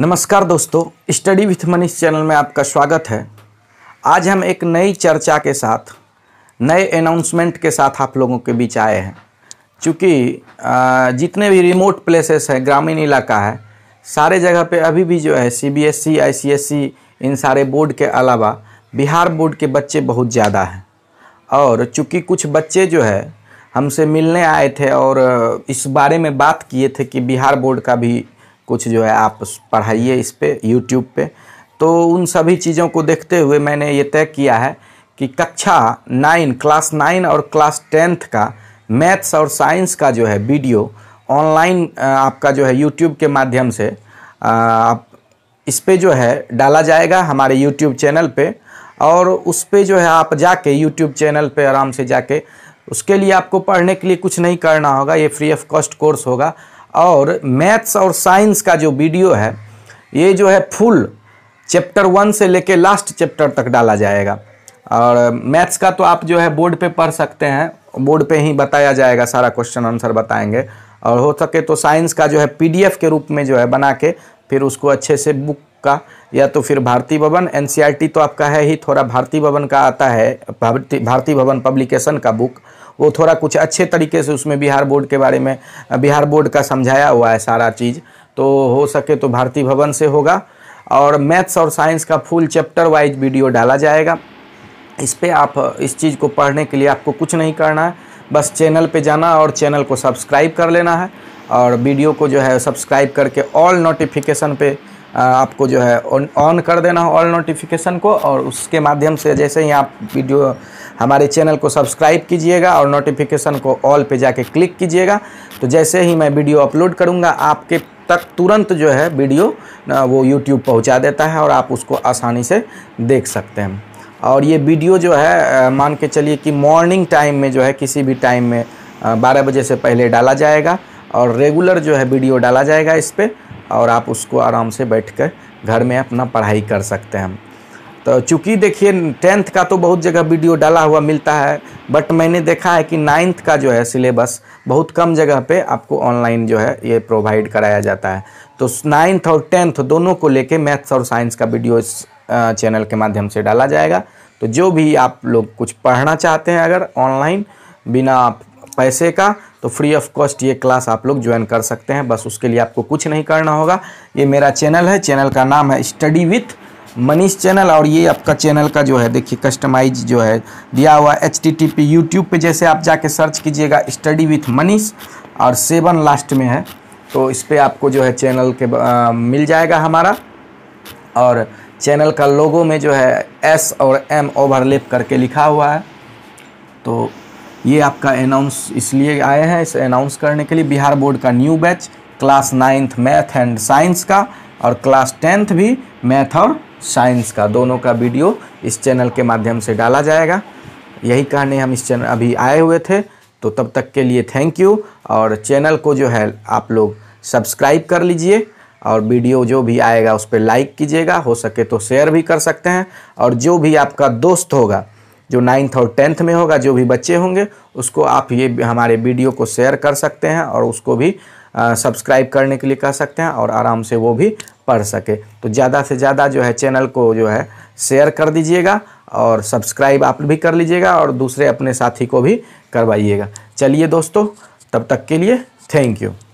नमस्कार दोस्तों study with Manish channel में आपका स्वागत है आज हम एक नई चर्चा के साथ नए अनाउंसमेंट के साथ आप लोगों के बीच आए हैं क्योंकि जितने भी रिमोट प्लेसेस हैं ग्रामीण इलाका है सारे जगह पे अभी भी जो है C B S C I C S C इन सारे बोर्ड के अलावा बिहार बोर्ड के बच्चे बहुत ज़्यादा हैं और चूँकि कुछ बच्चे जो है हमसे मिलने आए थे और इस बारे में बात किए थे कि बिहार बोर्ड का भी कुछ जो है आप पढ़ाइए इस पर यूट्यूब पर तो उन सभी चीज़ों को देखते हुए मैंने ये तय किया है कि कक्षा नाइन क्लास नाइन और क्लास टेंथ का मैथ्स और साइंस का जो है वीडियो ऑनलाइन आपका जो है यूट्यूब के माध्यम से आप इस पर जो है डाला जाएगा हमारे यूट्यूब चैनल पे और उस पर जो है आप जाके यूट्यूब चैनल पे आराम से जाके उसके लिए आपको पढ़ने के लिए कुछ नहीं करना होगा ये फ्री ऑफ कॉस्ट कोर्स होगा और मैथ्स और साइंस का जो वीडियो है ये जो है फुल चैप्टर वन से लेके लास्ट चैप्टर तक डाला जाएगा और मैथ्स का तो आप जो है बोर्ड पे पढ़ सकते हैं बोर्ड पे ही बताया जाएगा सारा क्वेश्चन आंसर बताएंगे और हो सके तो साइंस का जो है पीडीएफ के रूप में जो है बना के फिर उसको अच्छे से बुक का या तो फिर भारती भवन एनसीईआरटी e तो आपका है ही थोड़ा भारती भवन का आता है भारती भारती भवन पब्लिकेशन का बुक वो थोड़ा कुछ अच्छे तरीके से उसमें बिहार बोर्ड के बारे में बिहार बोर्ड का समझाया हुआ है सारा चीज़ तो हो सके तो भारती भवन से होगा और मैथ्स और साइंस का फुल चैप्टर वाइज वीडियो डाला जाएगा इस पर आप इस चीज़ को पढ़ने के लिए आपको कुछ नहीं करना है बस चैनल पे जाना और चैनल को सब्सक्राइब कर लेना है और वीडियो को जो है सब्सक्राइब करके ऑल नोटिफिकेशन पे आपको जो है ऑन कर देना ऑल नोटिफिकेशन को और उसके माध्यम से जैसे ही आप वीडियो हमारे चैनल को सब्सक्राइब कीजिएगा और नोटिफिकेशन को ऑल पे जाके क्लिक कीजिएगा तो जैसे ही मैं वीडियो अपलोड करूँगा आपके तक तुरंत जो है वीडियो वो यूट्यूब पहुँचा देता है और आप उसको आसानी से देख सकते हैं और ये वीडियो जो है मान के चलिए कि मॉर्निंग टाइम में जो है किसी भी टाइम में बारह बजे से पहले डाला जाएगा और रेगुलर जो है वीडियो डाला जाएगा इस पर और आप उसको आराम से बैठ कर घर में अपना पढ़ाई कर सकते हैं तो चूँकि देखिए टेंथ का तो बहुत जगह वीडियो डाला हुआ मिलता है बट मैंने देखा है कि नाइन्थ का जो है सिलेबस बहुत कम जगह पे आपको ऑनलाइन जो है ये प्रोवाइड कराया जाता है तो नाइन्थ और टेंथ दोनों को लेके मैथ्स और साइंस का वीडियो इस चैनल के माध्यम से डाला जाएगा तो जो भी आप लोग कुछ पढ़ना चाहते हैं अगर ऑनलाइन बिना आप पैसे का तो फ्री ऑफ कॉस्ट ये क्लास आप लोग ज्वाइन कर सकते हैं बस उसके लिए आपको कुछ नहीं करना होगा ये मेरा चैनल है चैनल का नाम है स्टडी विथ मनीष चैनल और ये आपका चैनल का जो है देखिए कस्टमाइज जो है दिया हुआ H T T P YouTube पर जैसे आप जाके सर्च कीजिएगा स्टडी विथ मनीष और सेवन लास्ट में है तो इस पर आपको जो है चैनल के आ, मिल जाएगा हमारा और चैनल का लोगो में जो है एस और एम ओवरलेप करके लिखा हुआ है तो ये आपका अनाउंस इसलिए आए हैं इस अनाउंस करने के लिए बिहार बोर्ड का new batch class ninth math and science का और क्लास टेंथ भी मैथ और साइंस का दोनों का वीडियो इस चैनल के माध्यम से डाला जाएगा यही कहने हम इस चैनल अभी आए हुए थे तो तब तक के लिए थैंक यू और चैनल को जो है आप लोग सब्सक्राइब कर लीजिए और वीडियो जो भी आएगा उस पर लाइक कीजिएगा हो सके तो शेयर भी कर सकते हैं और जो भी आपका दोस्त होगा जो नाइन्थ और टेंथ में होगा जो भी बच्चे होंगे उसको आप ये हमारे वीडियो को शेयर कर सकते हैं और उसको भी सब्सक्राइब करने के लिए कह सकते हैं और आराम से वो भी पढ़ सके तो ज़्यादा से ज़्यादा जो है चैनल को जो है शेयर कर दीजिएगा और सब्सक्राइब आप भी कर लीजिएगा और दूसरे अपने साथी को भी करवाइएगा चलिए दोस्तों तब तक के लिए थैंक यू